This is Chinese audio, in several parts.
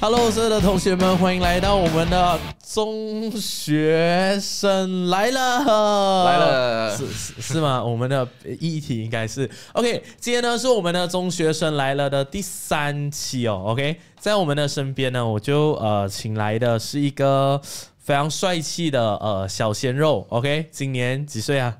Hello，所有的同学们，欢迎来到我们的中学生来了，来了，是是吗？我们的议题应该是 OK。今天呢是我们的中学生来了的第三期哦，OK。在我们的身边呢，我就呃请来的是一个非常帅气的呃小鲜肉，OK。今年几岁啊？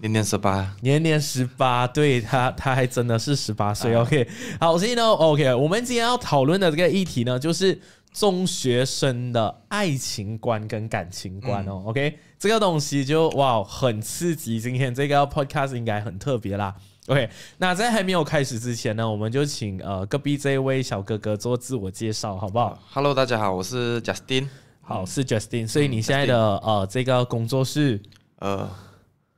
年年十八，年年十八，对他，他还真的是十八岁。OK，好，所以呢，OK，我们今天要讨论的这个议题呢，就是中学生的爱情观跟感情观哦。OK，这个东西就哇很刺激，今天这个 Podcast 应该很特别啦。OK，那在还没有开始之前呢，我们就请呃隔壁这位小哥哥做自我介绍，好不好？Hello，大家好，我是 Justin。好，是 Justin。所以你现在的呃这个工作室呃。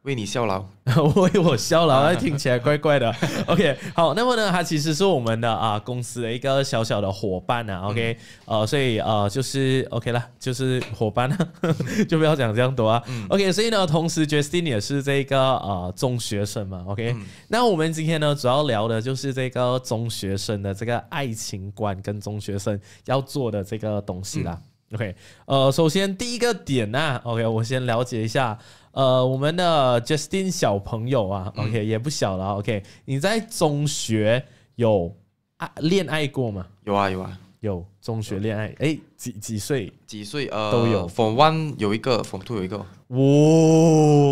为你效劳，为我效劳，那听起来怪怪的。OK，好，那么呢，他其实是我们的啊公司的一个小小的伙伴呢。OK，呃，所以呃，就是 OK 了，就是伙伴了，就不要讲这样多啊。OK，所以呢，同时 Justin 也是这个呃中学生嘛。OK，那我们今天呢，主要聊的就是这个中学生的这个爱情观跟中学生要做的这个东西啦。OK，呃，首先第一个点呢，OK，我先了解一下。呃，我们的 Justin 小朋友啊，OK，也不小了，OK，你在中学有爱恋爱过吗？有啊有啊，有中学恋爱，哎，几几岁？几岁？呃，都有。For one 有一个，For two 有一个。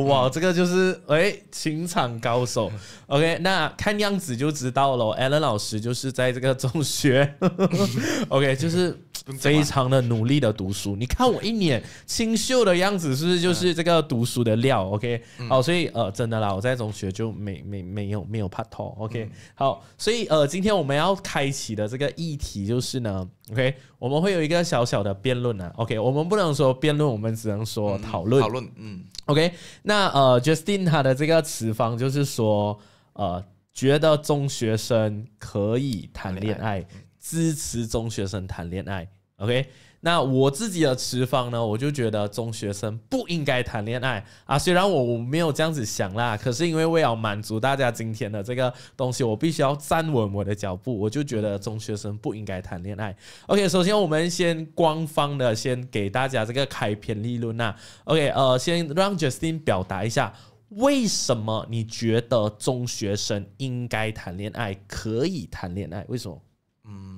哇哇，这个就是哎，情场高手。OK，那看样子就知道了，Allen 老师就是在这个中学。OK，就是。非常的努力的读书，你看我一脸清秀的样子，是不是就是这个读书的料？OK，好，所以呃，真的啦，我在中学就没没没有没有怕痛。OK，好，所以呃，今天我们要开启的这个议题就是呢，OK，我们会有一个小小的辩论呢。OK，我们不能说辩论，我们只能说讨论。讨论，嗯，OK，那呃，Justin 他的这个词方就是说呃，觉得中学生可以谈恋爱，支持中学生谈恋爱。OK，那我自己的持方呢？我就觉得中学生不应该谈恋爱啊。虽然我我没有这样子想啦，可是因为为了满足大家今天的这个东西，我必须要站稳我的脚步。我就觉得中学生不应该谈恋爱。OK，首先我们先官方的先给大家这个开篇立论呐。OK，呃，先让 Justin 表达一下，为什么你觉得中学生应该谈恋爱，可以谈恋爱？为什么？嗯。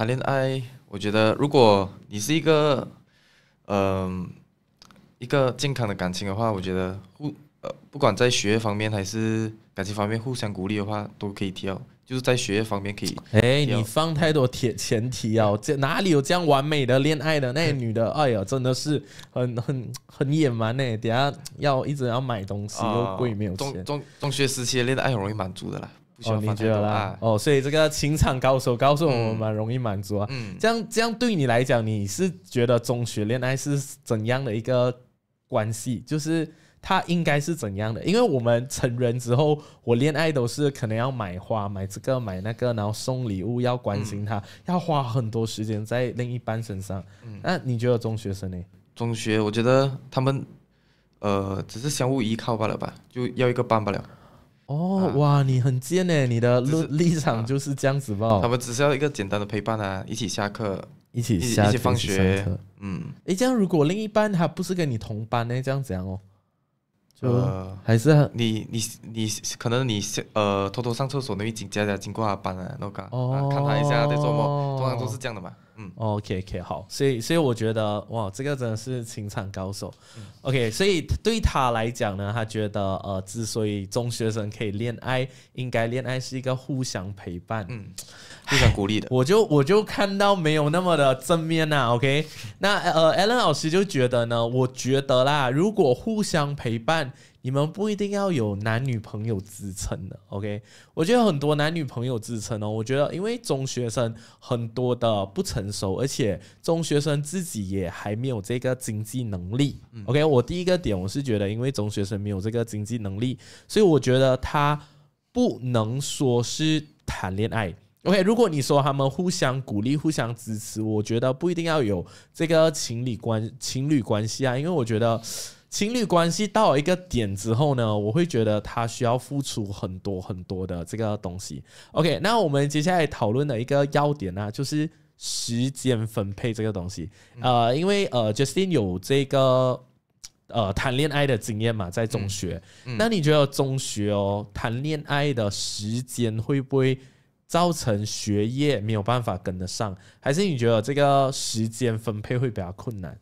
谈恋爱，我觉得如果你是一个，嗯，一个健康的感情的话，我觉得互呃，不管在学业方面还是感情方面互相鼓励的话，都可以跳。就是在学业方面可以。哎，你放太多铁前提啊！这哪里有这样完美的恋爱的？那些女的，哎呀，真的是很很很野蛮呢。等下要一直要买东西又贵，没有钱。中中中学时期的恋爱很容易满足的啦。哦，你觉得啦？哦，所以这个情场高手告诉我们蛮容易满足啊。嗯，这样这样对你来讲，你是觉得中学恋爱是怎样的一个关系？就是他应该是怎样的？因为我们成人之后，我恋爱都是可能要买花、买这个买那个，然后送礼物，要关心他，要花很多时间在另一半身上。嗯，那你觉得中学生呢？中学我觉得他们，呃，只是相互依靠罢了吧，就要一个伴罢了。哦哇，你很贱呢，你的立场就是这样子吧？他们只需要一个简单的陪伴啊，一起下课，一起一起放学。嗯，诶，这样如果另一半他不是跟你同班呢，这样怎样哦？就还是你你你，可能你呃偷偷上厕所，那已经加加经过他班了，那个看他一下，在周末通常都是这样的嘛。嗯，OK，OK，好，所以，所以我觉得哇，这个真的是情场高手，OK，所以对他来讲呢，他觉得呃，之所以中学生可以恋爱，应该恋爱是一个互相陪伴，嗯，互相鼓励的。我就我就看到没有那么的正面啊，OK，那呃，Allen 老师就觉得呢，我觉得啦，如果互相陪伴。你们不一定要有男女朋友支撑的，OK？我觉得很多男女朋友支撑哦，我觉得因为中学生很多的不成熟，而且中学生自己也还没有这个经济能力，OK？我第一个点我是觉得，因为中学生没有这个经济能力，所以我觉得他不能说是谈恋爱，OK？如果你说他们互相鼓励、互相支持，我觉得不一定要有这个情侣关情侣关系啊，因为我觉得。情侣关系到一个点之后呢，我会觉得他需要付出很多很多的这个东西。OK，那我们接下来讨论的一个要点呢，就是时间分配这个东西。呃，因为呃 Justin 有这个呃谈恋爱的经验嘛，在中学。那你觉得中学哦谈恋爱的时间会不会造成学业没有办法跟得上？还是你觉得这个时间分配会比较困难？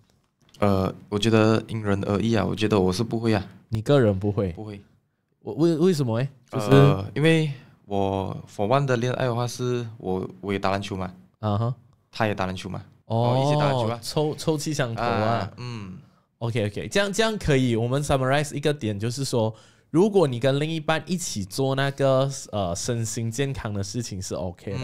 呃，我觉得因人而异啊。我觉得我是不会啊。你个人不会，不会。我为为什么？就呃，因为我 f one r o 的恋爱的话，是我我也打篮球嘛。啊哈，他也打篮球嘛。哦，一起打球啊，抽抽气相同啊。嗯，OK OK，这样这样可以。我们 summarize 一个点，就是说。如果你跟另一半一起做那个呃身心健康的事情是 OK 的，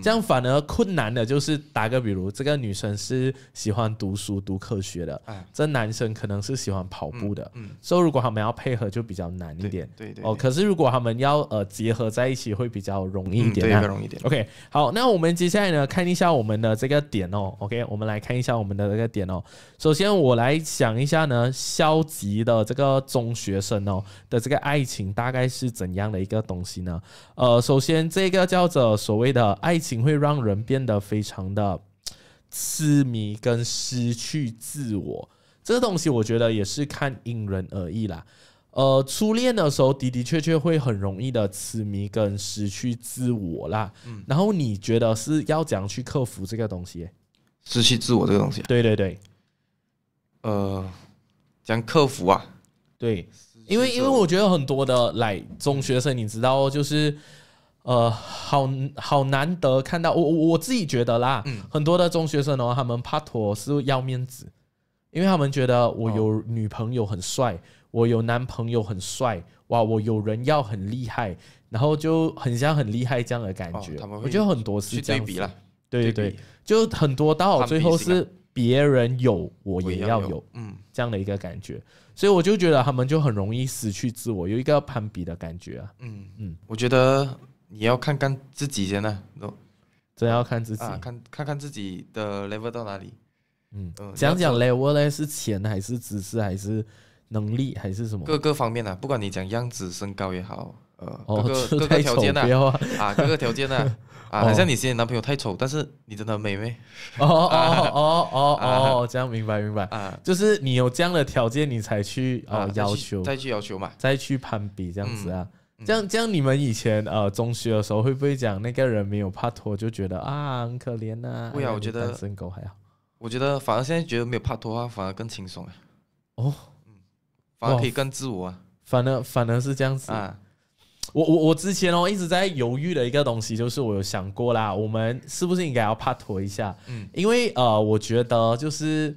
这样反而困难的就是打个比如，这个女生是喜欢读书读科学的，这男生可能是喜欢跑步的，所以如果他们要配合就比较难一点。对对。哦，可是如果他们要呃结合在一起会比较容易一点，对，比较容易一点。OK，好，那我们接下来呢看一下我们的这个点哦。OK，我们来看一下我们的这个点哦。首先我来想一下呢，消极的这个中学生哦。这个爱情大概是怎样的一个东西呢？呃，首先，这个叫做所谓的爱情，会让人变得非常的痴迷，跟失去自我。这个东西，我觉得也是看因人而异啦。呃，初恋的时候，的的确确会很容易的痴迷，跟失去自我啦。嗯。然后，你觉得是要怎样去克服这个东西？失去自我这个东西，对对对。呃，讲克服啊，对。因为，因为我觉得很多的来中学生，你知道哦，就是，呃，好好难得看到我我自己觉得啦，很多的中学生哦，他们怕妥是要面子，因为他们觉得我有女朋友很帅，我有男朋友很帅，哇，我有人要很厉害，然后就很像很厉害这样的感觉。我觉得很多是这样子，对对对，就很多到最后是别人有我也要有，嗯，这样的一个感觉。所以我就觉得他们就很容易失去自我，有一个要攀比的感觉啊。嗯嗯，我觉得你要看看自己呢，真要看自己，看看看自己的 level 到哪里。嗯讲讲 level 呢，是钱还是知识还是能力还是什么？各个方面啊，不管你讲样子、身高也好。呃，各各个条件呐，啊，各个条件呐，啊，好像你嫌你男朋友太丑，但是你真的很美味。哦 哦哦哦哦，这样明白明白啊，就是你有这样的条件，你才去啊要求，再去要求嘛，再去攀比这样子啊，这样这样你们以前呃中学的时候会不会讲那个人没有帕托就觉得啊很可怜呐？会啊，我觉得单身狗还好，我觉得反而现在觉得没有帕托啊反而更轻松哎。哦，嗯，反而可以更自我啊。反而反而是这样子啊。我我我之前哦一直在犹豫的一个东西，就是我有想过啦，我们是不是应该要 part 一下？嗯，因为呃，我觉得就是。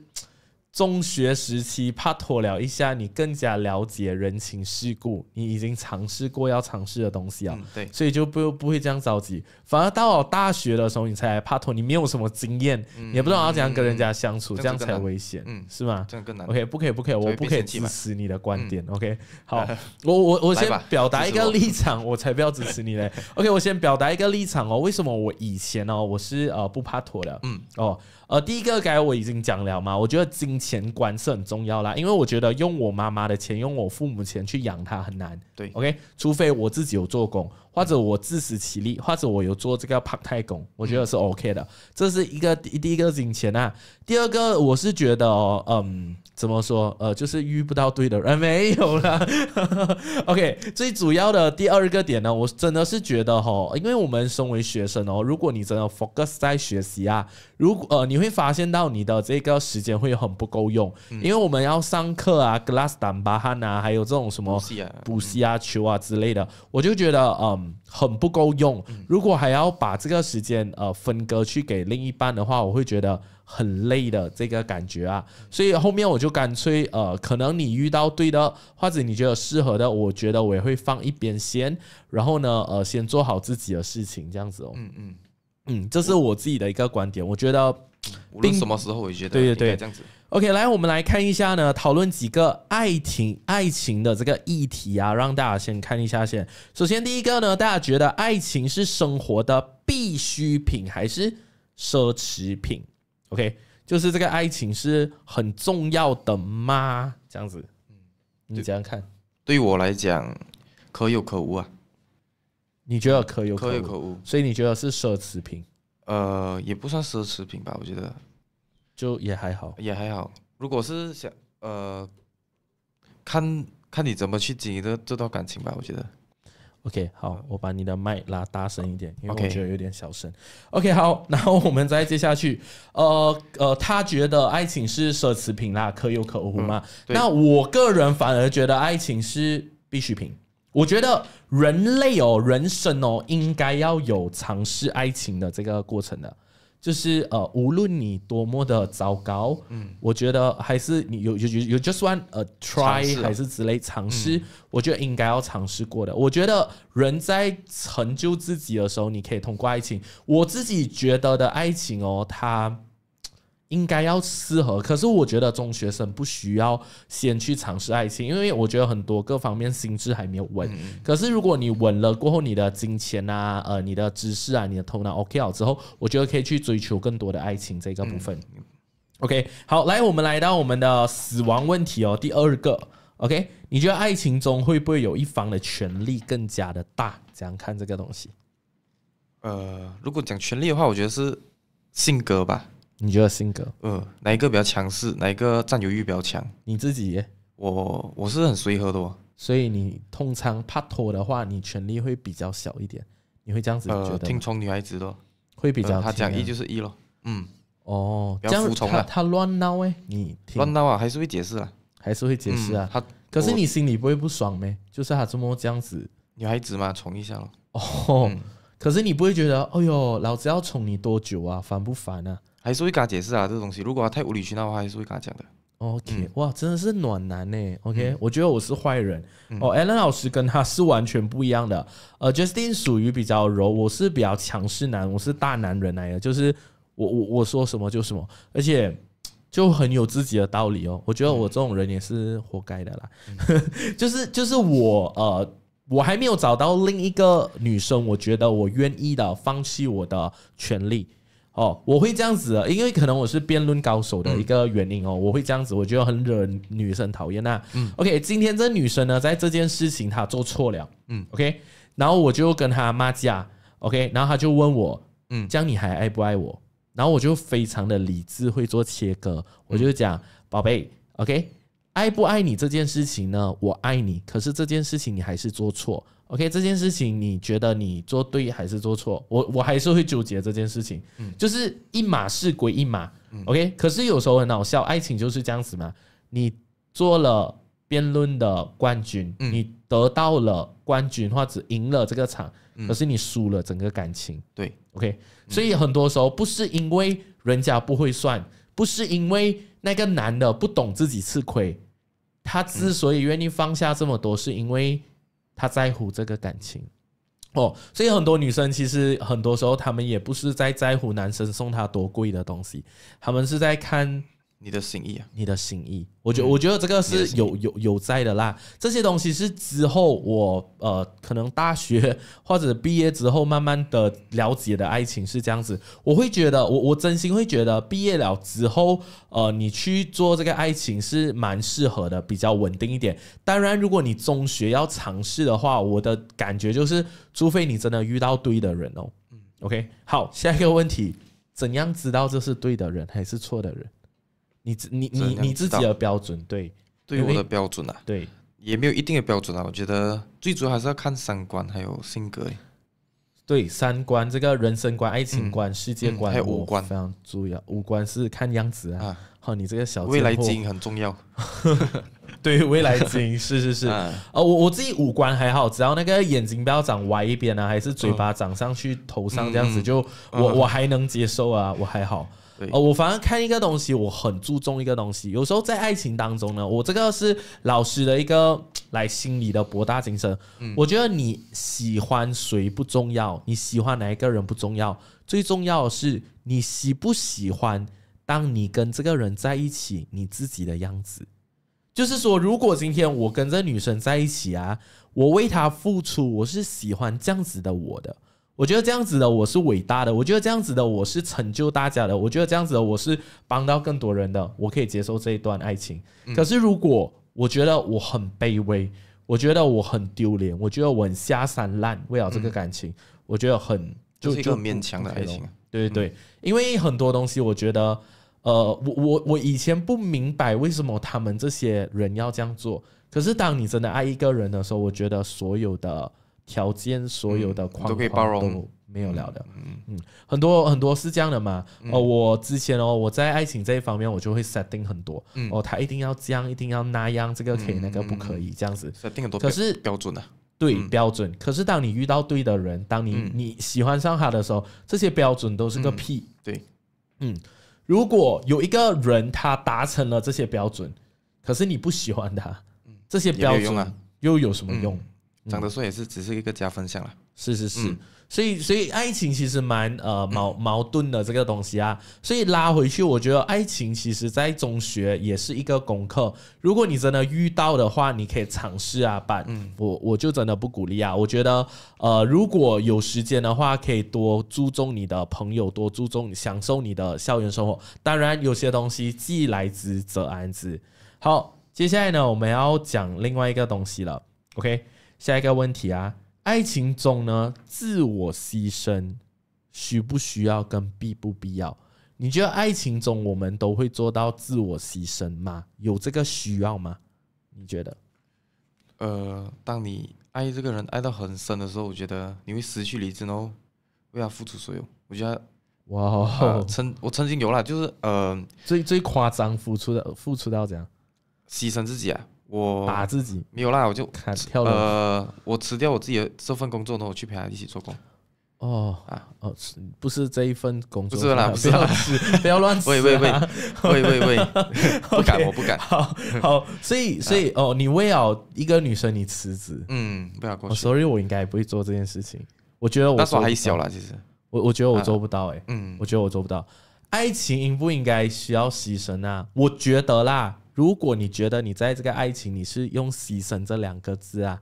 中学时期，怕妥了一下，你更加了解人情世故，你已经尝试过要尝试的东西啊，对，所以就不不会这样着急。反而到了大学的时候，你才怕妥，你没有什么经验，也不知道要怎样跟人家相处，这样才危险，嗯，是吗？真的更难。OK，不可以，不可以，我不可以支持你的观点。OK，好，我我我先表达一个立场，我才不要支持你嘞。OK，我先表达一个立场哦。为什么我以前哦，我是呃不怕妥的，嗯，哦。呃，第一个改我已经讲了嘛，我觉得金钱观是很重要啦，因为我觉得用我妈妈的钱、用我父母钱去养她很难，对，OK，除非我自己有做工，或者我自食其力，或者我有做这个 part time 工，我觉得是 OK 的，这是一个第第一个金钱啊，第二个我是觉得，嗯。怎么说？呃，就是遇不到对的人，没有了。OK，最主要的第二个点呢，我真的是觉得哈，因为我们身为学生哦，如果你真的 focus 在学习啊，如果呃你会发现到你的这个时间会很不够用，因为我们要上课啊，glass 打巴汗啊，还有这种什么补习啊、球啊之类的，我就觉得嗯很不够用。如果还要把这个时间呃分割去给另一半的话，我会觉得。很累的这个感觉啊，所以后面我就干脆呃，可能你遇到对的，或者你觉得适合的，我觉得我也会放一边先。然后呢，呃，先做好自己的事情，这样子哦。嗯嗯嗯，这是我自己的一个观点，我觉得无论什么时候，我觉得对对对，这样子。OK，来，我们来看一下呢，讨论几个爱情爱情的这个议题啊，让大家先看一下先。首先第一个呢，大家觉得爱情是生活的必需品还是奢侈品？OK，就是这个爱情是很重要的吗？这样子，嗯，你怎样看？对我来讲，可有可无啊。你觉得可有可有可无，所以你觉得是奢侈品？呃，也不算奢侈品吧，我觉得就也还好，也还好。如果是想呃，看看你怎么去经营这这段感情吧，我觉得。OK，好，我把你的麦拉大声一点，因为我觉得有点小声。OK，好，然后我们再接下去。呃呃，他觉得爱情是奢侈品啦，可有可无嘛？那我个人反而觉得爱情是必需品。我觉得人类哦，人生哦，应该要有尝试爱情的这个过程的。就是呃，无论你多么的糟糕，嗯，我觉得还是你有有有有 just one a try 还是之类尝试，我觉得应该要尝试过的。我觉得人在成就自己的时候，你可以通过爱情。我自己觉得的爱情哦，它。应该要适合，可是我觉得中学生不需要先去尝试爱情，因为我觉得很多各方面心智还没有稳。可是如果你稳了过后，你的金钱啊，呃，你的知识啊，你的头脑 OK 好之后，我觉得可以去追求更多的爱情这个部分。OK，好，来我们来到我们的死亡问题哦，第二个。OK，你觉得爱情中会不会有一方的权利更加的大？怎样看这个东西，呃，如果讲权利的话，我觉得是性格吧。你觉得性格，呃，哪一个比较强势？哪一个占有欲比较强？你自己？耶？我我是很随和的，所以你通常拍拖的话，你权力会比较小一点。你会这样子觉得？听从女孩子咯，会比较。他讲一就是一咯，嗯，哦，不要服从了，他乱闹哎，你乱闹啊，还是会解释啊，还是会解释啊。他可是你心里不会不爽没？就是他这么这样子，女孩子嘛，宠一下咯。哦，可是你不会觉得，哎呦，老子要宠你多久啊？烦不烦啊？还是会跟他解释啊，这个东西如果他太无理取闹的话，还是会跟他讲的。OK，哇，真的是暖男呢。OK，我觉得我是坏人哦。Allen 老师跟他是完全不一样的。呃，Justin 属于比较柔，我是比较强势男，我是大男人来的，就是我我我说什么就什么，而且就很有自己的道理哦。我觉得我这种人也是活该的啦。就是就是我呃，我还没有找到另一个女生，我觉得我愿意的放弃我的权利。哦，我会这样子，因为可能我是辩论高手的一个原因哦，我会这样子，我觉得很惹女生讨厌呐。嗯，OK，今天这女生呢，在这件事情她做错了，嗯，OK，然后我就跟她骂架，OK，然后她就问我，嗯，这样你还爱不爱我？然后我就非常的理智，会做切割，我就讲，宝贝，OK，爱不爱你这件事情呢，我爱你，可是这件事情你还是做错。OK，这件事情你觉得你做对还是做错？我我还是会纠结这件事情，嗯，就是一码事归一码。OK，可是有时候很好笑，爱情就是这样子嘛。你做了辩论的冠军，嗯、你得到了冠军或者赢了这个场，可是你输了整个感情。对，OK，所以很多时候不是因为人家不会算，不是因为那个男的不懂自己吃亏，他之所以愿意放下这么多，是因为。他在乎这个感情，哦，所以很多女生其实很多时候，她们也不是在在乎男生送她多贵的东西，她们是在看。你的心意啊，你的心意，我觉我觉得这个是有有有在的啦。这些东西是之后我呃，可能大学或者毕业之后，慢慢的了解的爱情是这样子。我会觉得，我我真心会觉得，毕业了之后，呃，你去做这个爱情是蛮适合的，比较稳定一点。当然，如果你中学要尝试的话，我的感觉就是，除非你真的遇到对的人哦。嗯，OK，好，下一个问题，怎样知道这是对的人还是错的人？你你你你自己的标准，对，对于我的标准啊，对，也没有一定的标准啊。我觉得最主要还是要看三观，还有性格。对，三观，这个人生观、爱情观、世界观，还有五官非常重要。五官是看样子啊，好，你这个小未来因很重要。对，未来因是是是 啊，我我自己五官还好，只要那个眼睛不要长歪一边啊，还是嘴巴长上去、头上这样子，就我我还能接受啊，我还好。哦，我反正看一个东西，我很注重一个东西。有时候在爱情当中呢，我这个是老师的一个来心理的博大精深。我觉得你喜欢谁不重要，你喜欢哪一个人不重要，最重要的是你喜不喜欢。当你跟这个人在一起，你自己的样子，就是说，如果今天我跟这女生在一起啊，我为她付出，我是喜欢这样子的我的。我觉得这样子的我是伟大的，我觉得这样子的我是成就大家的，我觉得这样子的我是帮到更多人的，我可以接受这一段爱情。可是如果我觉得我很卑微，我觉得我很丢脸，我觉得我很瞎三滥，为了这个感情，我觉得很就是一个勉强的爱情。对对对，因为很多东西，我觉得，呃，我我我以前不明白为什么他们这些人要这样做。可是当你真的爱一个人的时候，我觉得所有的。条件所有的框框都没有聊的，嗯嗯，很多很多是这样的嘛。哦，我之前哦，我在爱情这一方面，我就会 s e n 定很多，哦，他一定要这样，一定要那样，这个可以，那个不可以，这样子设定很多。可是标准呢？对，标准。可是当你遇到对的人，当你你喜欢上他的时候，这些标准都是个屁。对，嗯，如果有一个人他达成了这些标准，可是你不喜欢他，这些标准又有什么用？长得帅也是只是一个加分项了。是是是，所以所以爱情其实蛮呃矛矛盾的这个东西啊。所以拉回去，我觉得爱情其实在中学也是一个功课。如果你真的遇到的话，你可以尝试啊，但我我就真的不鼓励啊。我觉得呃，如果有时间的话，可以多注重你的朋友，多注重享受你的校园生活。当然，有些东西既来之则安之。好，接下来呢，我们要讲另外一个东西了。OK。下一个问题啊，爱情中呢，自我牺牲需不需要跟必不必要？你觉得爱情中我们都会做到自我牺牲吗？有这个需要吗？你觉得？呃，当你爱这个人爱到很深的时候，我觉得你会失去理智，然后为他付出所有。我觉得，哇，曾我曾经有了，就是呃，最最夸张付出的，付出到怎样？牺牲自己啊？我打自己没有啦，我就跳呃，我辞掉我自己的这份工作，呢，我去陪他一起做工。哦啊哦，不是这一份工作，不是啦，不是啦，是不要乱吃。喂 喂喂，喂喂喂，不敢，我不敢。好，所以所以哦，你为了一个女生你辞职，嗯，不要过去。所以，我应该不会做这件事情。我觉得我那时候还小啦，其实，我我觉得我做不到，哎，嗯，我觉得我做不到。爱情应不应该需要牺牲啊？我觉得啦。如果你觉得你在这个爱情你是用牺牲这两个字啊，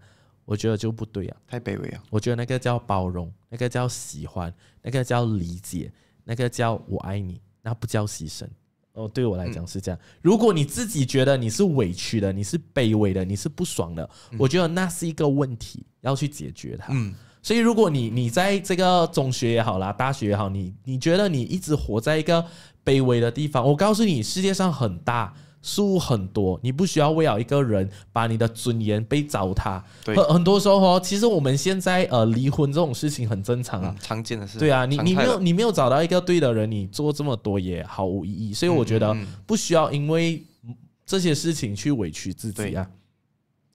我觉得就不对啊，太卑微啊！我觉得那个叫包容，那个叫喜欢，那个叫理解，那个叫我爱你，那不叫牺牲。哦，对我来讲是这样。如果你自己觉得你是委屈的，你是卑微的，你是不爽的，我觉得那是一个问题，要去解决它。嗯。所以，如果你你在这个中学也好啦，大学也好，你你觉得你一直活在一个卑微的地方，我告诉你，世界上很大。错误很多，你不需要为了一个人把你的尊严被糟蹋。对，很很多时候，其实我们现在呃离婚这种事情很正常啊，常见的事。对啊，你你没有你没有找到一个对的人，你做这么多也毫无意义。所以我觉得不需要因为这些事情去委屈自己啊。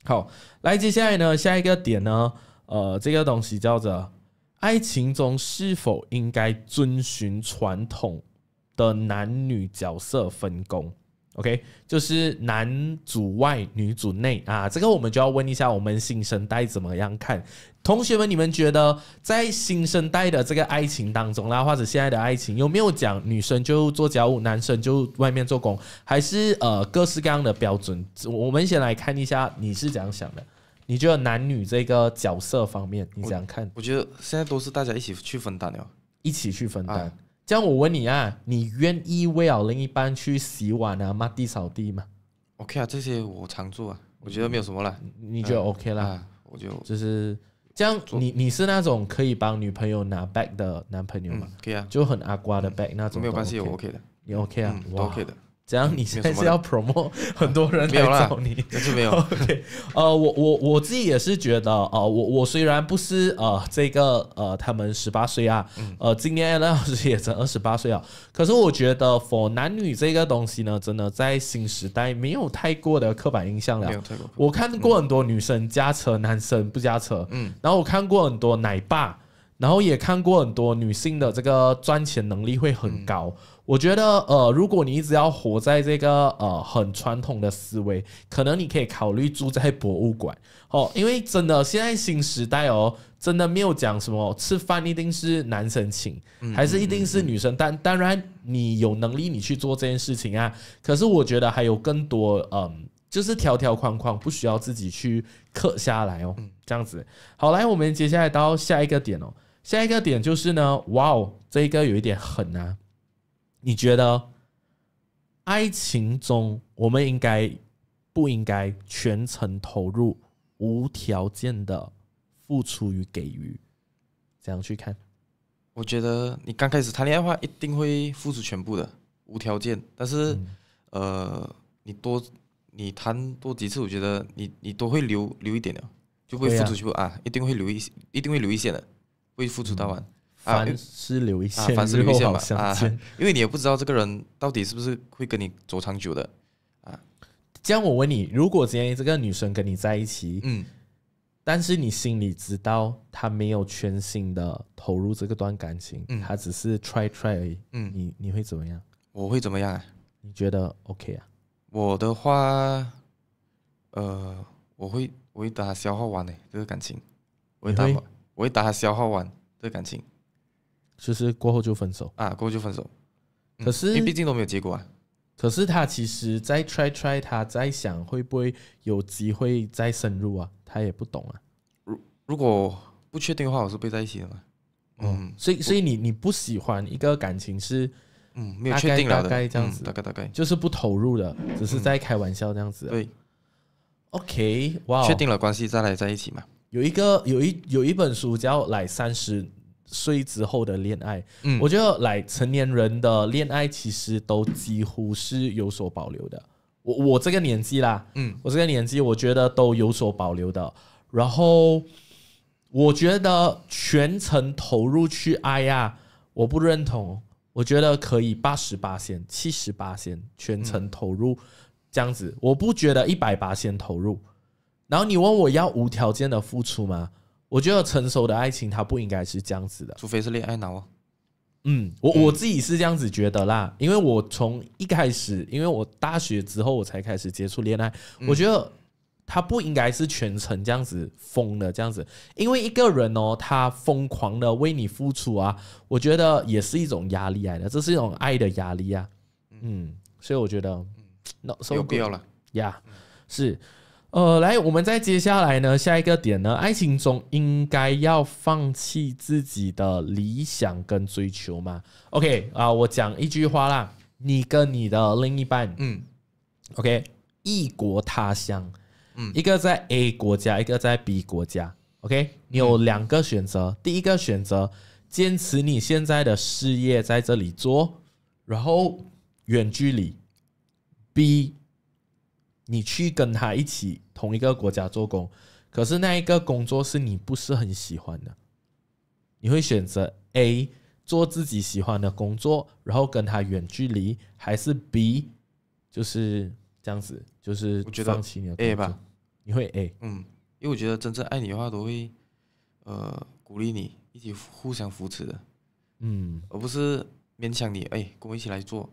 好，来接下来呢，下一个点呢，呃，这个东西叫做爱情中是否应该遵循传统的男女角色分工？OK，就是男主外女主内啊，这个我们就要问一下我们新生代怎么样看？同学们，你们觉得在新生代的这个爱情当中啦，或者现在的爱情，有没有讲女生就做家务，男生就外面做工，还是呃各式各样的标准？我们先来看一下你是怎样想的？你觉得男女这个角色方面你怎样看？我觉得现在都是大家一起去分担了，一起去分担。这样我问你啊，你愿意为了另一般去洗碗啊、抹地、扫地吗？OK 啊，这些我常做啊，我觉得没有什么啦，你得 OK 啦。我就就是这样，你你是那种可以帮女朋友拿 bag 的男朋友吗？可以啊，就很阿瓜的 bag 那种，没有关系我 OK 的，也 OK 啊，我 OK 的。只要你在是要 promote 很多人来找你，真是没有。呃，我我我自己也是觉得呃，我我虽然不是呃这个呃他们十八岁啊，呃今年 a l 老师也才二十八岁啊，可是我觉得 for 男女这个东西呢，真的在新时代没有太过的刻板印象了。没有太我看过很多女生加车，男生不加车。嗯。然后我看过很多奶爸，然后也看过很多女性的这个赚钱能力会很高。我觉得，呃，如果你一直要活在这个呃很传统的思维，可能你可以考虑住在博物馆哦，因为真的现在新时代哦，真的没有讲什么吃饭一定是男生请，还是一定是女生。但当然，你有能力你去做这件事情啊。可是我觉得还有更多，嗯，就是条条框框不需要自己去刻下来哦。这样子，好，来我们接下来到下一个点哦。下一个点就是呢，哇哦，这一个有一点狠啊。你觉得爱情中我们应该不应该全程投入、无条件的付出与给予？怎样去看？我觉得你刚开始谈恋爱的话，一定会付出全部的无条件。但是，呃，你多你谈多几次，我觉得你你都会留留一点的，就会付出全部啊，一定会留一一定会留一些的，会付出到半。凡事留一线，凡事留一线吧、啊！因为你也不知道这个人到底是不是会跟你走长久的啊。这样我问你，如果今天这个女生跟你在一起，嗯，但是你心里知道她没有全心的投入这个段感情，嗯，她只是 try try 而已，嗯，你你会怎么样？我会怎么样啊？你觉得 OK 啊？我的话，呃，我会我会把她消耗完的这个感情，我会我会把她消耗完这感情。就是过后就分手啊，过后就分手。可是因为毕竟都没有结果啊。可是他其实在 try try，他在想会不会有机会再深入啊？他也不懂啊。如如果不确定的话，我是不在一起的嘛。嗯，所以所以你你不喜欢一个感情是嗯没有确定了的，大概大概就是不投入的，只是在开玩笑这样子。对。OK，哇，确定了关系再来在一起嘛？有一个有一有一本书叫《来三十》。岁之后的恋爱，嗯，我觉得来成年人的恋爱其实都几乎是有所保留的。我我这个年纪啦，嗯，我这个年纪，我觉得都有所保留的。然后我觉得全程投入去爱呀，我不认同。我觉得可以八十八先，七十八先，全程投入这样子，我不觉得一百八先投入。然后你问我要无条件的付出吗？我觉得成熟的爱情它不应该是这样子的，除非是恋爱脑哦。嗯，我我自己是这样子觉得啦，因为我从一开始，因为我大学之后我才开始接触恋爱，我觉得他不应该是全程这样子疯的这样子，因为一个人哦，他疯狂的为你付出啊，我觉得也是一种压力来的，这是一种爱的压力啊。嗯，所以我觉得那有必要了呀，是。呃，来，我们再接下来呢，下一个点呢，爱情中应该要放弃自己的理想跟追求吗？OK 啊，我讲一句话啦，你跟你的另一半，嗯，OK，异国他乡，嗯，一个在 A 国家，一个在 B 国家，OK，你有两个选择，第一个选择坚持你现在的事业在这里做，然后远距离 B。你去跟他一起同一个国家做工，可是那一个工作是你不是很喜欢的，你会选择 A 做自己喜欢的工作，然后跟他远距离，还是 B 就是这样子，就是放弃你 A 吧？你会 A？嗯，因为我觉得真正爱你的话都会呃鼓励你，一起互相扶持的，嗯，而不是勉强你哎跟我一起来做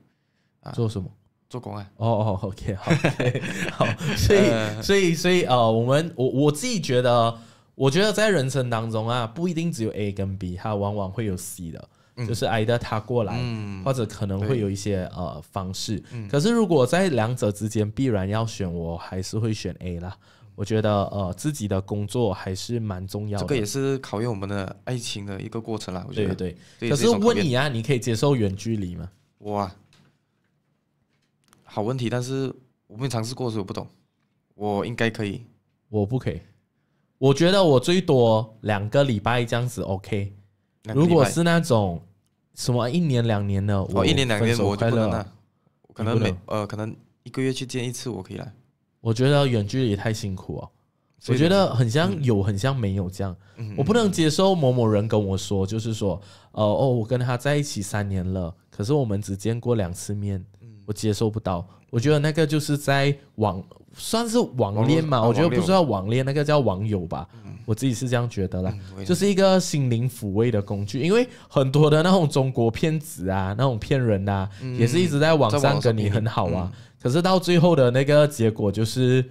啊做什么？做公安哦哦，OK，好，好，所以所以所以呃，我们我我自己觉得，我觉得在人生当中啊，不一定只有 A 跟 B，它往往会有 C 的，就是挨的他过来，或者可能会有一些呃方式。可是如果在两者之间必然要选，我还是会选 A 啦。我觉得呃自己的工作还是蛮重要，这个也是考验我们的爱情的一个过程啦。我觉得对对，可是问你啊，你可以接受远距离吗？哇。好问题，但是我没有尝试过，所以我不懂。我应该可以，我不可以。我觉得我最多两个礼拜这样子，OK。如果是那种什么一年两年的，我一年两年我不能，可能每呃可能一个月去见一次，我可以来。我觉得远距离太辛苦哦。我觉得很像有，很像没有这样。我不能接受某某人跟我说，就是说呃哦，我跟他在一起三年了，可是我们只见过两次面。我接受不到，我觉得那个就是在网算是网恋嘛，我觉得不是叫网恋，那个叫网友吧，我自己是这样觉得啦，就是一个心灵抚慰的工具，因为很多的那种中国骗子啊，那种骗人啊，也是一直在网上跟你很好啊，可是到最后的那个结果就是，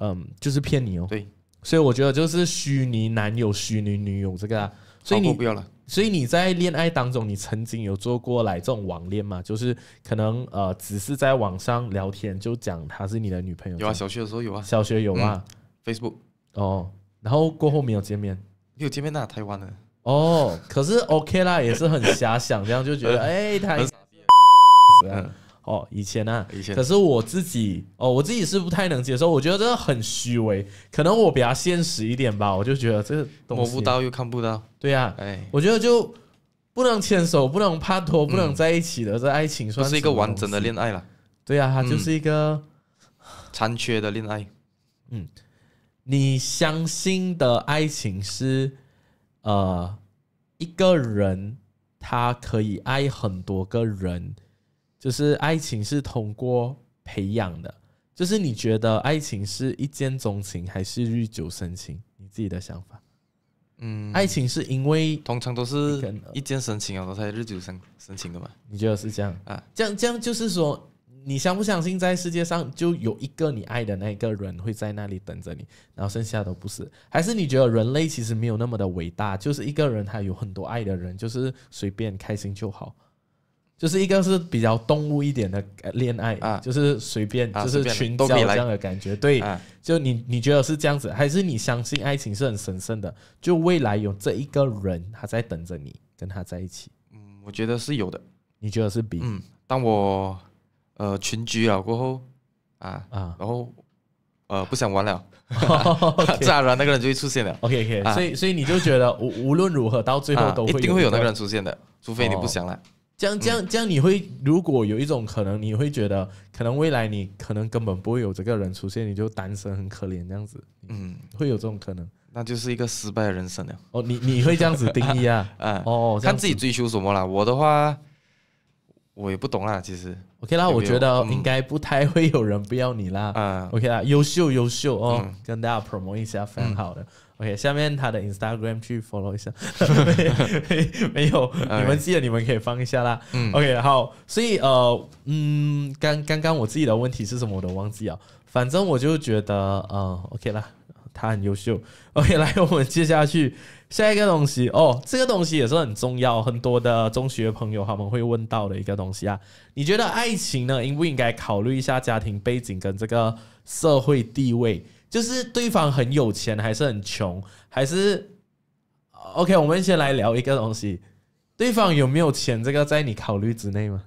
嗯，就是骗你哦，对，所以我觉得就是虚拟男友、虚拟女友这个，啊，所以不要了。所以你在恋爱当中，你曾经有做过来这种网恋嘛？就是可能呃，只是在网上聊天就讲她是你的女朋友。有啊，小学的时候有啊，小学有啊 f a c e b o o k 哦，然后过后没有见面，你有见面那太湾了。哦，可是 OK 啦，也是很遐想，这样就觉得 哎，她。哦，以前呢？以前可是我自己哦，我自己是不太能接受，我觉得这个很虚伪，可能我比较现实一点吧，我就觉得这个摸不到又看不到。对呀，哎，我觉得就不能牵手，不能拍拖，不能在一起的这爱情，算是一个完整的恋爱了。对呀，它就是一个残缺的恋爱。嗯，你相信的爱情是呃，一个人他可以爱很多个人。就是爱情是通过培养的，就是你觉得爱情是一见钟情还是日久生情？你自己的想法？嗯，爱情是因为通常都是一见生情啊，然后才日久生生情的嘛。你觉得是这样啊？这样这样就是说，你相不相信在世界上就有一个你爱的那一个人会在那里等着你，然后剩下都不是？还是你觉得人类其实没有那么的伟大，就是一个人他有很多爱的人，就是随便开心就好。就是一个是比较动物一点的恋爱，啊，就是随便，就是群交这样的感觉。对，就你你觉得是这样子，还是你相信爱情是很神圣的？就未来有这一个人，他在等着你，跟他在一起。嗯，我觉得是有的。你觉得是比？嗯，当我呃群居了过后，啊啊，然后呃不想玩了，自然而然那个人就会出现了。OK，OK。所以所以你就觉得无无论如何到最后都会一定会有那个人出现的，除非你不想了。这样这样这样，你会如果有一种可能，你会觉得可能未来你可能根本不会有这个人出现，你就单身很可怜这样子。嗯，会有这种可能，那就是一个失败人生了。哦，你你会这样子定义啊？啊，哦，看自己追求什么啦。我的话，我也不懂啦，其实。OK 啦，我觉得应该不太会有人不要你啦。啊，OK 啦，优秀优秀哦，跟大家 promote 一下，非常好的。OK，下面他的 Instagram 去 follow 一下，没有，你们记得你们可以放一下啦。OK，好，所以呃，嗯，刚刚刚我自己的问题是什么我都忘记了，反正我就觉得呃，OK 啦，他很优秀。OK，来，我们接下去下一个东西哦，这个东西也是很重要，很多的中学朋友他们会问到的一个东西啊。你觉得爱情呢，应不应该考虑一下家庭背景跟这个社会地位？就是对方很有钱，还是很穷，还是 OK？我们先来聊一个东西，对方有没有钱，这个在你考虑之内吗？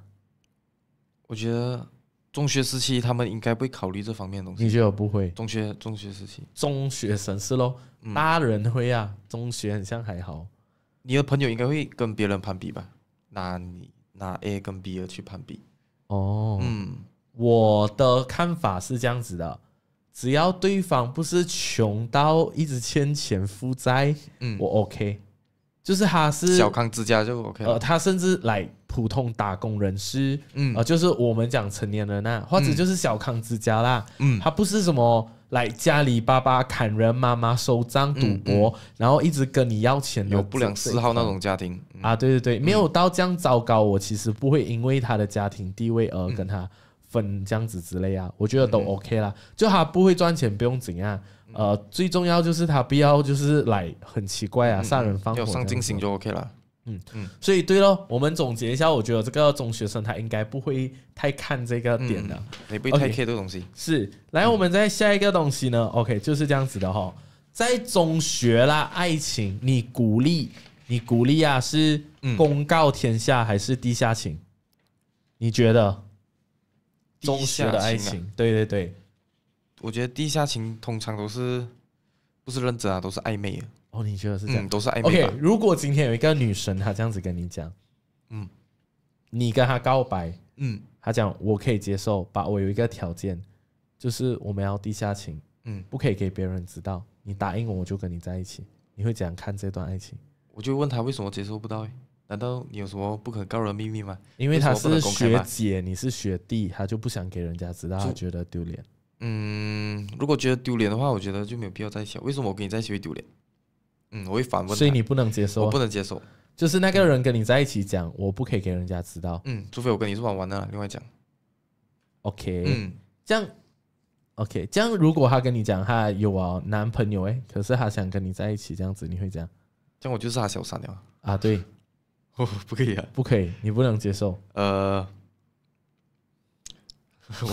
我觉得中学时期他们应该会考虑这方面东西。你觉得不会？中学中学时期，中学生是喽？大人会啊。中学很像还好。你的朋友应该会跟别人攀比吧？拿你拿 A 跟 B 去攀比？哦，嗯，我的看法是这样子的。只要对方不是穷到一直欠钱负债，嗯，我 OK，就是他是小康之家就 OK，呃，他甚至来普通打工人士，嗯，就是我们讲成年人呢，或者就是小康之家啦，嗯，他不是什么来家里爸爸砍人妈妈收账赌博，然后一直跟你要钱的有不良嗜好那种家庭啊，对对对，没有到这样糟糕，我其实不会因为他的家庭地位而跟他。分这样子之类啊，我觉得都 OK 啦。就他不会赚钱，不用怎样。呃，最重要就是他不要就是来很奇怪啊，杀人放火。上进心就 OK 了。嗯嗯。所以对喽，我们总结一下，我觉得这个中学生他应该不会太看这个点的。你不会太看这个东西。是。来，我们再下一个东西呢？OK，就是这样子的哈。在中学啦，爱情，你鼓励，你鼓励啊，是公告天下还是地下情？你觉得？中下情，对对对，我觉得地下情通常都是不是认真啊，都是暧昧啊。哦，你觉得是这样？都是暧昧。如果今天有一个女神，她这样子跟你讲，嗯，你跟她告白，嗯，她讲我可以接受，把我有一个条件，就是我们要地下情，嗯，不可以给别人知道。你答应我，我就跟你在一起。你会怎样看这段爱情？我就问她为什么接受不到？哎。难道你有什么不可告人的秘密吗？因为她是学姐，你是学弟，她就不想给人家知道，觉得丢脸。嗯，如果觉得丢脸的话，我觉得就没有必要再想为什么我跟你在一起会丢脸？嗯，我会反问。所以你不能接受，我不能接受。就是那个人跟你在一起讲，我不可以给人家知道。嗯，除非我跟你是玩玩的，另外讲。OK。嗯，这样 OK。这样如果他跟你讲他有男朋友，诶，可是他想跟你在一起这样子，你会这样？这样我就是他小三了啊，对。不 不可以啊！不可以，你不能接受。呃，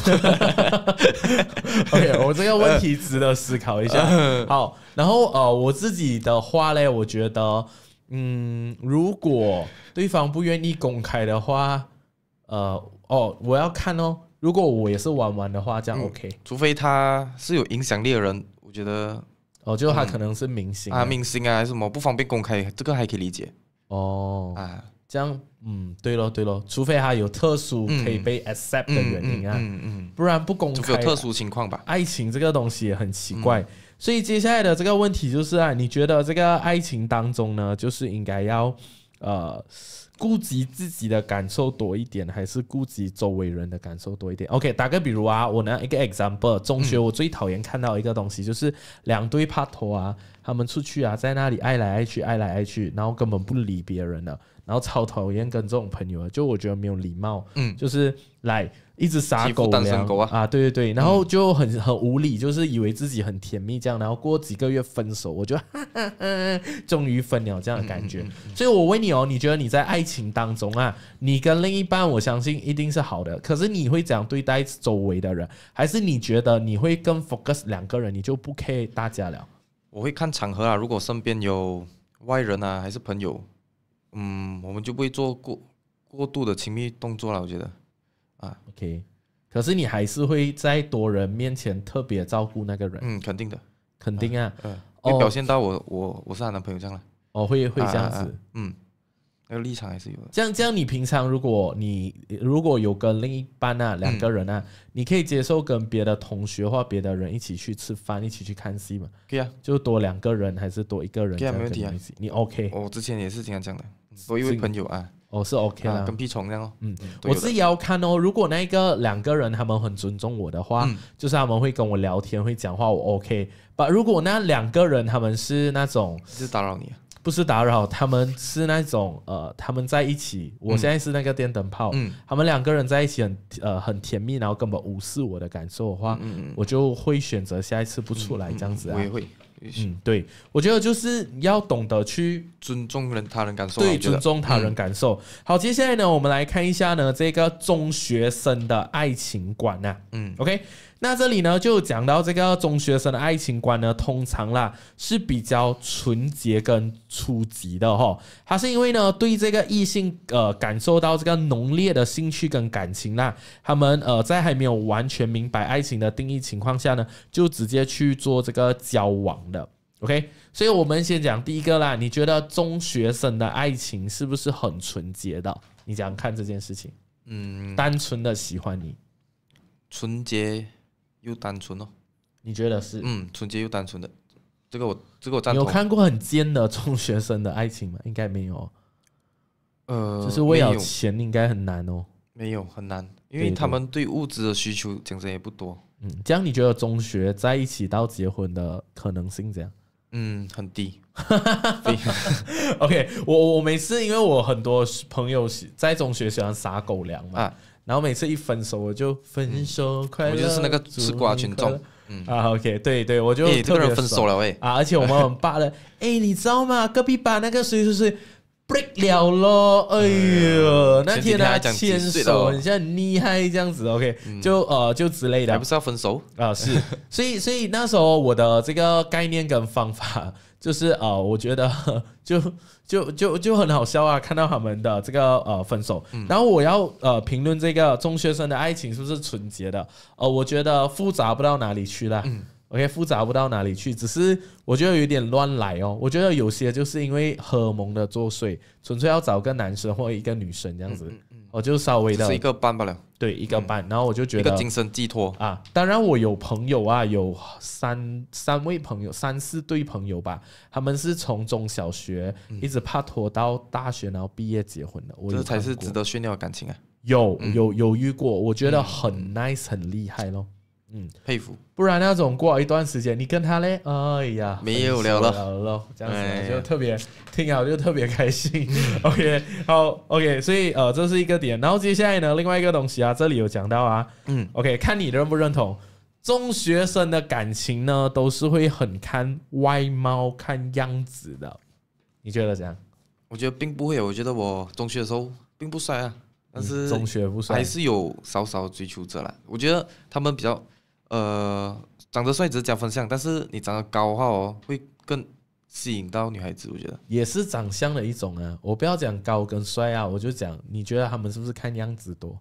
OK，我这个问题值得思考一下。好，然后呃，我自己的话嘞，我觉得，嗯，如果对方不愿意公开的话，呃，哦，我要看哦。如果我也是玩玩的话，这样 OK。除非他是有影响力的人，我觉得，哦，就他可能是明星啊，明星啊，还是什么不方便公开，这个还可以理解。哦，啊，这样，嗯，对咯，对咯，除非他有特殊可以被 accept 的原因啊，嗯嗯，不然不公开，特殊情况吧。爱情这个东西也很奇怪，所以接下来的这个问题就是啊，你觉得这个爱情当中呢，就是应该要呃顾及自己的感受多一点，还是顾及周围人的感受多一点？OK，打个比如啊，我拿一个 example，中学我最讨厌看到一个东西，就是两对 p a 啊。他们出去啊，在那里爱来爱去，爱来爱去，然后根本不理别人了，然后超讨厌跟这种朋友，就我觉得没有礼貌，嗯，就是来一直撒狗粮啊，对对对，然后就很很无理，就是以为自己很甜蜜这样，然后过几个月分手，我就哈哈哈，终于分了这样的感觉。所以我问你哦，你觉得你在爱情当中啊，你跟另一半我相信一定是好的，可是你会怎样对待周围的人？还是你觉得你会跟 focus 两个人，你就不 care 大家了？我会看场合啊，如果身边有外人啊，还是朋友，嗯，我们就不会做过过度的亲密动作了。我觉得，啊，OK。可是你还是会在多人面前特别照顾那个人。嗯，肯定的，肯定啊。嗯，会表现到我我我是她男朋友这样了。哦，会会这样子。嗯。那个立场还是有的。这样这样，你平常如果你如果有跟另一半啊两个人啊，你可以接受跟别的同学或别的人一起去吃饭，一起去看戏吗？可以啊，就多两个人还是多一个人这样没问题啊。你 OK？我之前也是这样讲的，多一位朋友啊，我是 OK 啊。跟屁虫一样哦。嗯，我是要看哦。如果那个两个人他们很尊重我的话，就是他们会跟我聊天会讲话，我 OK。把如果那两个人他们是那种，就打扰你啊。不是打扰，他们是那种呃，他们在一起，我现在是那个电灯泡，嗯，他们两个人在一起很呃很甜蜜，然后根本无视我的感受的话，嗯嗯，我就会选择下一次不出来这样子啊，我也会，嗯，对，我觉得就是要懂得去尊重人他人感受，对，尊重他人感受。好，接下来呢，我们来看一下呢这个中学生的爱情观啊。嗯，OK。那这里呢，就讲到这个中学生的爱情观呢，通常啦是比较纯洁跟初级的哈。他是因为呢，对这个异性呃感受到这个浓烈的兴趣跟感情啦，他们呃在还没有完全明白爱情的定义情况下呢，就直接去做这个交往的。OK，所以我们先讲第一个啦，你觉得中学生的爱情是不是很纯洁的？你讲看这件事情，嗯，单纯的喜欢你，纯洁。又单纯哦，你觉得是？嗯，纯洁又单纯的，这个我这个我赞同。有看过很尖的中学生的爱情吗？应该没有。呃，就是为了钱应该很难哦。没有很难，因为他们对物质的需求简直也不多。嗯，这样你觉得中学在一起到结婚的可能性这样？嗯，很低。常。OK，我我每次因为我很多朋友喜在中学喜欢撒狗粮嘛。然后每次一分手，我就分手快乐。我就是那个吃瓜群众啊。OK，对对，我就特别分手了喂啊！而且我们很们的，诶，你知道吗？隔壁班那个谁谁谁 break 了咯，哎呦，那天他牵手很厉害，这样子 OK，就呃就之类的，还不是要分手啊？是，所以所以那时候我的这个概念跟方法。就是啊，我觉得 就就就就很好笑啊！看到他们的这个呃分手，然后我要呃评论这个中学生的爱情是不是纯洁的？呃，我觉得复杂不到哪里去啦。嗯，OK，复杂不到哪里去，只是我觉得有点乱来哦。我觉得有些就是因为荷尔蒙的作祟，纯粹要找个男生或一个女生这样子。我就稍微的，是一个班不了，对，一个班。然后我就觉得一个精神寄托啊。当然，我有朋友啊，有三三位朋友，三四对朋友吧。他们是从中小学一直怕拖到大学，然后毕业结婚的。我这才是值得炫耀的感情啊！有有有遇过，我觉得很 nice，很厉害咯。嗯，佩服。不然那种过一段时间，你跟他嘞，哎呀，没有聊了，这样子就特别听好，就特别开心。OK，好，OK，所以呃，这是一个点。然后接下来呢，另外一个东西啊，这里有讲到啊，嗯，OK，看你认不认同。中学生的感情呢，都是会很看外貌、看样子的。你觉得怎样？我觉得并不会。我觉得我中学的时候并不帅啊，但是中学不帅还是有少少追求者啦。我觉得他们比较。呃，长得帅只是加分项，但是你长得高的话哦，会更吸引到女孩子，我觉得也是长相的一种啊。我不要讲高跟帅啊，我就讲，你觉得他们是不是看样子多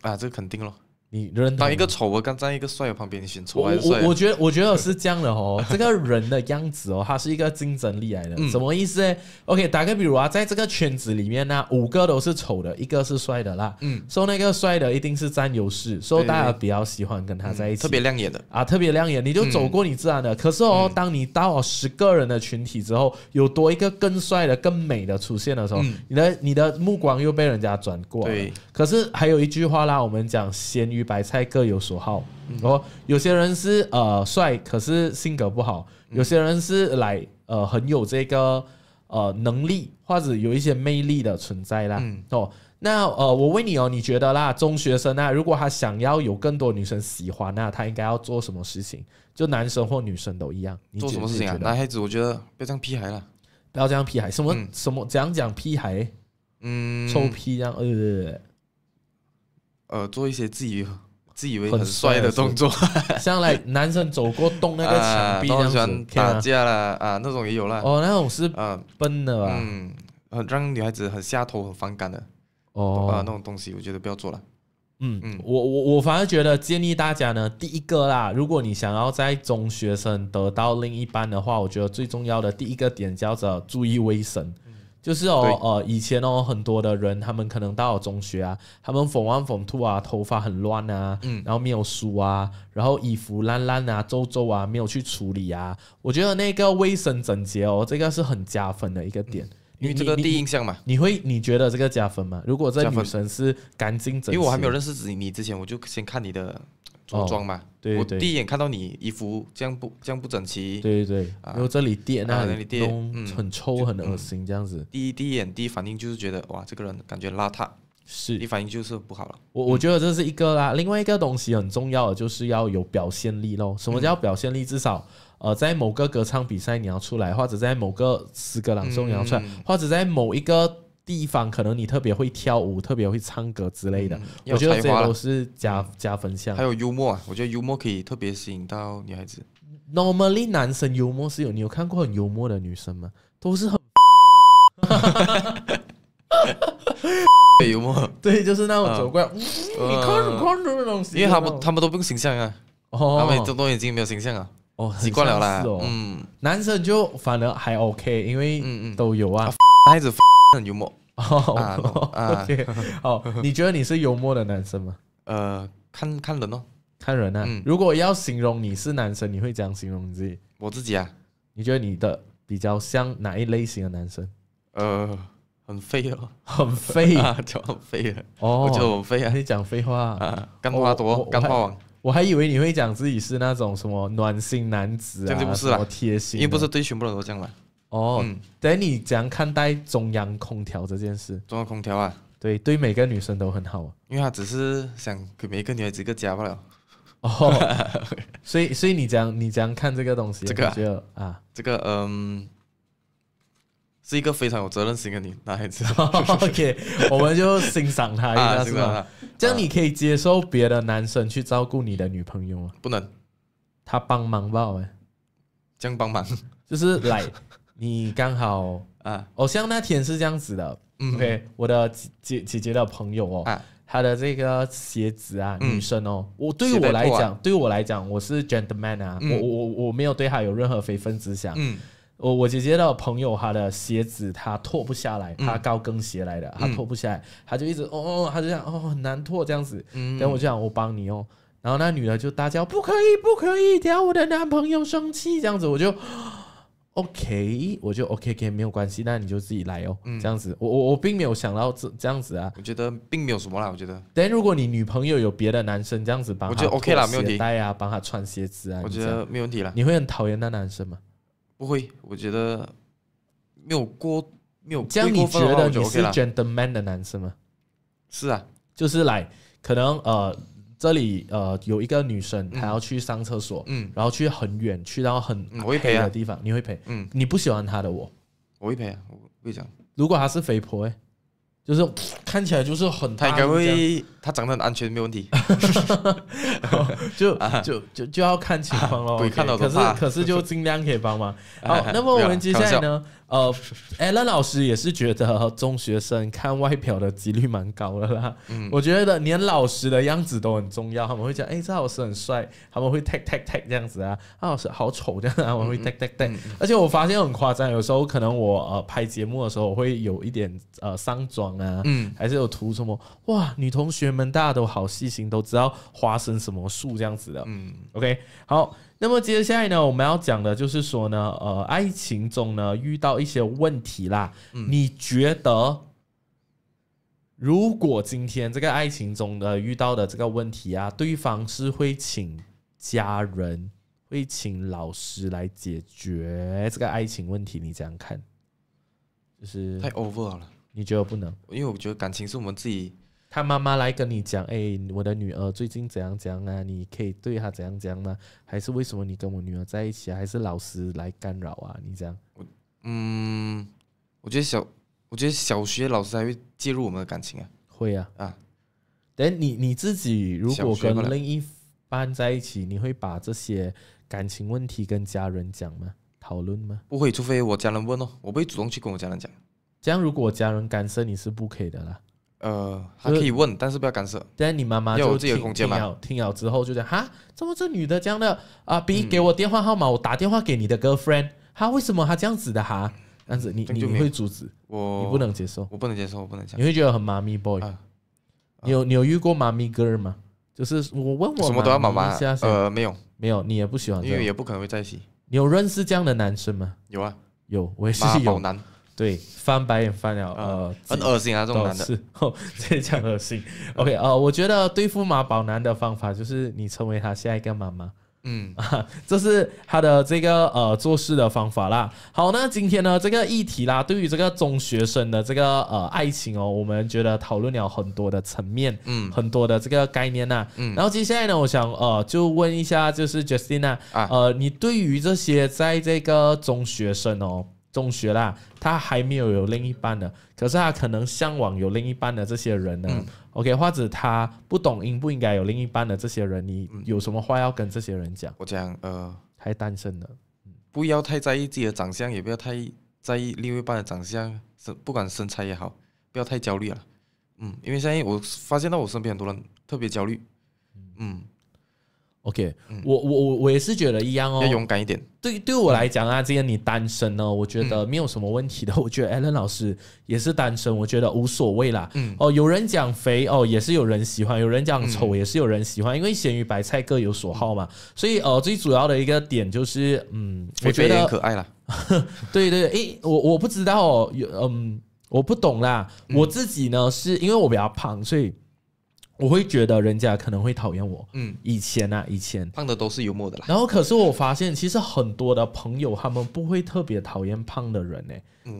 啊？这肯定了。你人当一个丑的跟站一个帅的旁边，你选丑。我我我觉得我觉得是这样的哦，这个人的样子哦，他是一个竞争力来的，什么意思？OK，打个比如啊，在这个圈子里面呢，五个都是丑的，一个是帅的啦。嗯，说那个帅的一定是占优势，说大家比较喜欢跟他在一起，特别亮眼的啊，特别亮眼，你就走过你自然的。可是哦，当你到十个人的群体之后，有多一个更帅的、更美的出现的时候，你的你的目光又被人家转过来。对，可是还有一句话啦，我们讲先遇。白菜各有所好哦，有些人是呃帅，可是性格不好；有些人是来呃很有这个呃能力，或者有一些魅力的存在啦哦。那呃我问你哦，你觉得啦，中学生啊，如果他想要有更多女生喜欢，那他应该要做什么事情？就男生或女生都一样。做什么事情？男孩子我觉得不要样屁孩了，不要样屁孩，什么什么讲讲屁孩，嗯，臭屁这样呃。呃，做一些自以自以为很帅的动作，像来 男生走过动那个墙，都喜欢打架啦啊，那种也有啦。哦，那种是啊，笨的吧？嗯，很让女孩子很下头、很反感的。哦，啊，那种东西，我觉得不要做了。嗯嗯，我我我反而觉得建议大家呢，第一个啦，如果你想要在中学生得到另一半的话，我觉得最重要的第一个点叫做注意卫生。就是哦，呃，以前哦，很多的人，他们可能到了中学啊，他们缝完缝兔啊，头发很乱啊，嗯，然后没有梳啊，然后衣服烂烂啊，皱皱啊，没有去处理啊。我觉得那个卫生整洁哦，这个是很加分的一个点，因为这个第一印象嘛。你会你觉得这个加分吗？如果这女生是干净整洁，因为我还没有认识你之前，我就先看你的。服装嘛，我第一眼看到你衣服这样不这样不整齐，对对对，然后这里垫啊，那里垫，很臭很恶心这样子。第一第一眼第一反应就是觉得哇，这个人感觉邋遢，是，第一反应就是不好了。我我觉得这是一个啦，另外一个东西很重要的就是要有表现力咯。什么叫表现力？至少呃，在某个歌唱比赛你要出来，或者在某个诗歌朗诵你要出来，或者在某一个。地方可能你特别会跳舞，特别会唱歌之类的，我觉得这都是加加分项。还有幽默，啊，我觉得幽默可以特别吸引到女孩子。Normally，男生幽默是有，你有看过很幽默的女生吗？都是很，幽默，对，就是那种奇怪，嗯，控制控制的东西。因为他们他们都不用形象啊，他们睁多眼睛没有形象啊，哦，习惯了啦，哦，嗯，男生就反而还 OK，因为嗯嗯都有啊，男孩子很幽默。哦啊，好，你觉得你是幽默的男生吗？呃，看看人哦，看人啊。如果要形容你是男生，你会怎样形容自己？我自己啊？你觉得你的比较像哪一类型的男生？呃，很废哦，很废 啊，就很废了。哦，很废啊，你讲废话啊，干话多，干话王。我还以为你会讲自己是那种什么暖心男子，真的不是吧？贴心，因为不是对全部人都这样嘛。哦，嗯，等你怎样看待中央空调这件事？中央空调啊，对，对每个女生都很好啊，因为他只是想给每个女孩子一个家罢了。哦，所以，所以你这样，你这样看这个东西，这个就啊，这个嗯，是一个非常有责任心的女男孩子。OK，我们就欣赏他一下，是吧？这样你可以接受别的男生去照顾你的女朋友吗？不能，他帮忙吧，哎，这样帮忙就是来。你刚好啊，偶像那天是这样子的，OK，我的姐姐姐的朋友哦，她的这个鞋子啊，女生哦，我对于我来讲，对于我来讲，我是 gentleman 啊，我我我没有对她有任何非分之想，嗯，我我姐姐的朋友她的鞋子她脱不下来，她高跟鞋来的，她脱不下来，她就一直哦哦，她就讲哦很难脱这样子，嗯，然后我就想我帮你哦，然后那女的就大叫不可以不可以，掉我的男朋友生气这样子，我就。OK，我就 OK，OK 没有关系，那你就自己来哦，这样子，我我我并没有想到这这样子啊，我觉得并没有什么啦，我觉得。但如果你女朋友有别的男生这样子帮，我觉得 OK 啦，没有问题。带啊，帮他穿鞋子啊，我觉得没问题了。你会很讨厌那男生吗？不会，我觉得没有过没有。这样你觉得你是 gentleman 的男生吗？是啊，就是来可能呃。这里呃有一个女生她要去上厕所，嗯，然后去很远，去到很黑的地方，你会陪，嗯，你不喜欢她的我，我会陪啊，我会讲。如果她是肥婆哎，就是看起来就是很，她应该会，她长得安全没问题，就就就就要看情况喽。可是可是就尽量可以帮忙。好，那么我们接下来呢？呃，Allen 老师也是觉得中学生看外表的几率蛮高的啦。嗯，我觉得连老师的样子都很重要，他们会讲，哎，这老师很帅，他们会 tag tag tag 这样子啊。啊，老师好丑这样啊，们会 tag tag tag。而且我发现很夸张，有时候可能我呃拍节目的时候我会有一点呃上妆啊，嗯，还是有涂什么哇，女同学们大家都好细心，都知道花生什么树这样子的。嗯，OK，好。那么接下来呢，我们要讲的就是说呢，呃，爱情中呢遇到一些问题啦。嗯，你觉得如果今天这个爱情中的遇到的这个问题啊，对方是会请家人会请老师来解决这个爱情问题？你怎样看？就是太 over 了，你觉得不能？因为我觉得感情是我们自己。他妈妈来跟你讲，哎，我的女儿最近怎样怎样啊？你可以对她怎样样吗？还是为什么你跟我女儿在一起？还是老师来干扰啊？你这样，我嗯，我觉得小，我觉得小学老师还会介入我们的感情啊。会啊啊！等你你自己如果跟另一半在一起，你会把这些感情问题跟家人讲吗？讨论吗？不会，除非我家人问哦，我不会主动去跟我家人讲。这样，如果家人干涉你是不可以的啦。呃，他可以问，但是不要干涉。对，你妈妈就有自己的空间吗？听了之后就讲哈，怎么这女的样的啊？比给我电话号码，我打电话给你的 girlfriend，她为什么她这样子的哈？这样子你你会阻止，我你不能接受，我不能接受，我不能。接受。你会觉得很妈咪 boy，你有你有遇过妈咪 girl 吗？就是我问我什么都要妈妈呃，没有没有，你也不喜欢，因为也不可能会在一起。你有认识这样的男生吗？有啊，有，我也是有。男。对，翻白眼翻了，呃，很恶心啊，这种男的，哦，真叫恶心。OK，呃，我觉得对付马宝男的方法就是你成为他下一个妈妈，嗯，这是他的这个呃做事的方法啦。好，那今天呢这个议题啦，对于这个中学生的这个呃爱情哦，我们觉得讨论了很多的层面，嗯，很多的这个概念呢，嗯，然后接下来呢，我想呃就问一下，就是 Justina，呃，你对于这些在这个中学生哦。中学啦，他还没有有另一半呢，可是他可能向往有另一半的这些人呢。OK，或者他不懂应不应该有另一半的这些人，你有什么话要跟这些人讲？我讲，呃，太单身了，不要太在意自己的长相，也不要太在意另一半的长相，身不管身材也好，不要太焦虑了。嗯，因为相信我发现到我身边很多人特别焦虑。嗯。OK，我我我我也是觉得一样哦，要勇敢一点。对，对我来讲啊，既然你单身呢，我觉得没有什么问题的。我觉得 Allen 老师也是单身，我觉得无所谓啦。嗯，哦，有人讲肥哦，也是有人喜欢；有人讲丑，也是有人喜欢。因为咸鱼白菜各有所好嘛。所以，呃，最主要的一个点就是，嗯，我觉得很可爱啦。对对，诶，我我不知道，哦，有嗯，我不懂啦。我自己呢，是因为我比较胖，所以。我会觉得人家可能会讨厌我。嗯，以前啊，以前胖的都是幽默的啦。然后，可是我发现，其实很多的朋友他们不会特别讨厌胖的人呢。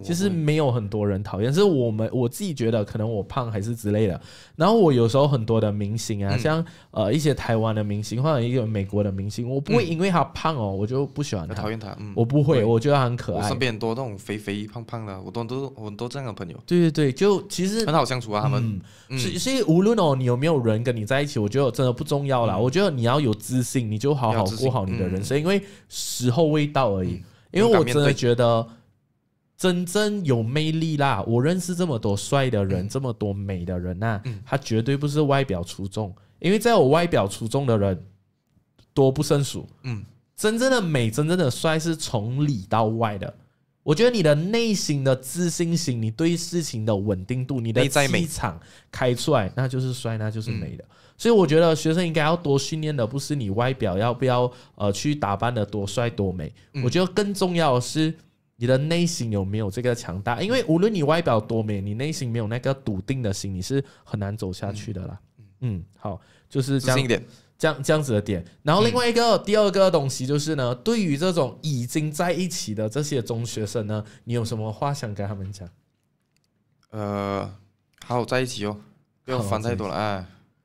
其实没有很多人讨厌，是我们我自己觉得可能我胖还是之类的。然后我有时候很多的明星啊，像呃一些台湾的明星，或者一个美国的明星，我不会因为他胖哦，我就不喜欢他，讨厌他，嗯，我不会，我觉得他很可爱。我身边很多那种肥肥胖胖的，我都都我都这样的朋友。对对对，就其实很好相处啊。他们所以所以无论哦你有没有人跟你在一起，我觉得真的不重要啦。我觉得你要有自信，你就好好过好你的人生，因为时候未到而已。因为我真的觉得。真正有魅力啦！我认识这么多帅的人，这么多美的人呐，他绝对不是外表出众，因为在我外表出众的人多不胜数。嗯，真正的美，真正的帅是从里到外的。我觉得你的内心的自信心，你对事情的稳定度，你的气场开出来，那就是帅，那就是美的。所以我觉得学生应该要多训练的，不是你外表要不要呃去打扮的多帅多美。我觉得更重要的是。你的内心有没有这个强大？因为无论你外表多美，你内心没有那个笃定的心，你是很难走下去的啦。嗯，好，就是这样，这样这样子的点。然后另外一个第二个东西就是呢，对于这种已经在一起的这些中学生呢，你有什么话想跟他们讲？呃，好好在一起哦，不要烦太多了，哎，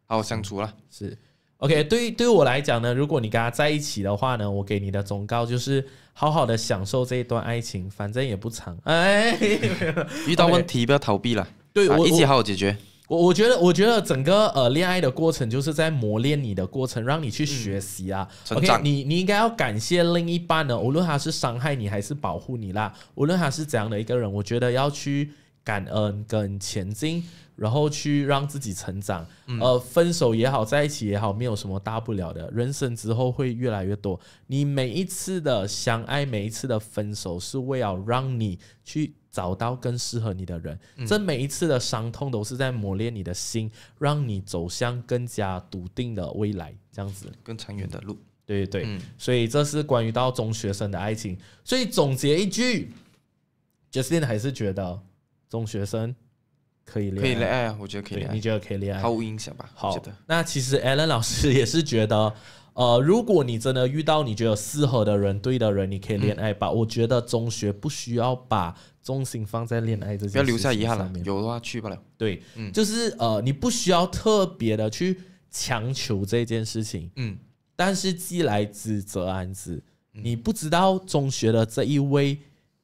好好相处了。是。OK，对于对于我来讲呢，如果你跟他在一起的话呢，我给你的忠告就是好好的享受这一段爱情，反正也不长。哎，遇到问题不要逃避了，对，一起好好解决。我我觉得我觉得整个呃恋爱的过程就是在磨练你的过程，让你去学习啊，OK，你你应该要感谢另一半呢，无论他是伤害你还是保护你啦，无论他是怎样的一个人，我觉得要去感恩跟前进。然后去让自己成长，呃，分手也好，在一起也好，没有什么大不了的。人生之后会越来越多，你每一次的相爱，每一次的分手，是为了让你去找到更适合你的人。这每一次的伤痛都是在磨练你的心，让你走向更加笃定的未来。这样子，更长远的路。对对对，所以这是关于到中学生的爱情。所以总结一句，Justin 还是觉得中学生。可以恋，可以恋爱啊！我觉得可以，你觉得可以恋爱？毫无影响吧？好的。那其实 a l a n 老师也是觉得，呃，如果你真的遇到你觉得适合的人，对的人，你可以恋爱吧。我觉得中学不需要把重心放在恋爱这些事情上面，有的话去不了。对，就是呃，你不需要特别的去强求这件事情。嗯。但是既来之则安之，你不知道中学的这一位，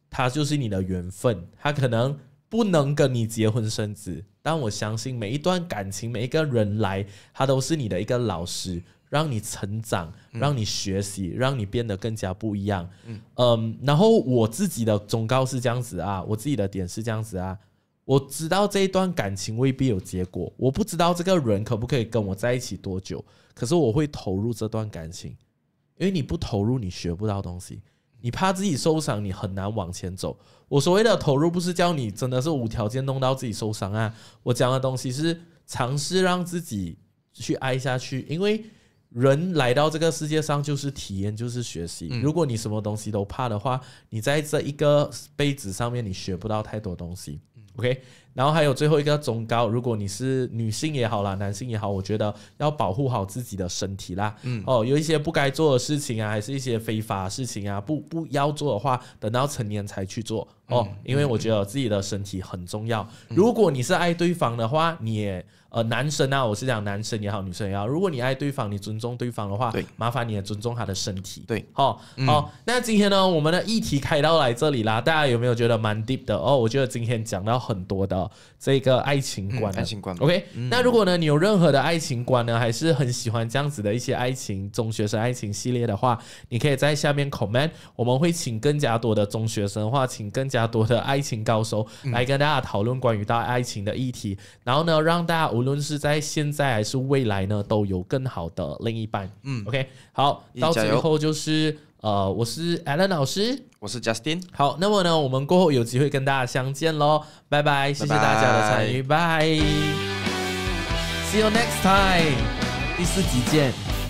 他就是你的缘分，他可能。不能跟你结婚生子，但我相信每一段感情，每一个人来，他都是你的一个老师，让你成长，让你学习，让你变得更加不一样。嗯，然后我自己的忠告是这样子啊，我自己的点是这样子啊，我知道这一段感情未必有结果，我不知道这个人可不可以跟我在一起多久，可是我会投入这段感情，因为你不投入，你学不到东西。你怕自己受伤，你很难往前走。我所谓的投入，不是叫你真的是无条件弄到自己受伤啊。我讲的东西是尝试让自己去挨下去，因为人来到这个世界上就是体验，就是学习。如果你什么东西都怕的话，你在这一个杯子上面，你学不到太多东西。OK。然后还有最后一个忠告，如果你是女性也好啦，男性也好，我觉得要保护好自己的身体啦。嗯哦，有一些不该做的事情啊，还是一些非法事情啊，不不要做的话，等到成年才去做哦。因为我觉得自己的身体很重要。如果你是爱对方的话，你也呃，男生啊，我是讲男生也好，女生也好，如果你爱对方，你尊重对方的话，对，麻烦你也尊重他的身体。对，好，好。那今天呢，我们的议题开到来这里啦，大家有没有觉得蛮 deep 的？哦，我觉得今天讲到很多的。这个爱情观，爱情观。OK，那如果呢，你有任何的爱情观呢，还是很喜欢这样子的一些爱情中学生爱情系列的话，你可以在下面 comment，我们会请更加多的中学生话，请更加多的爱情高手来跟大家讨论关于到爱情的议题，然后呢，让大家无论是在现在还是未来呢，都有更好的另一半。嗯，OK，好，到最后就是。呃，我是 Alan 老师，我是 Justin。好，那么呢，我们过后有机会跟大家相见喽，拜拜，谢谢大家的参与，拜，See you next time，第四集见。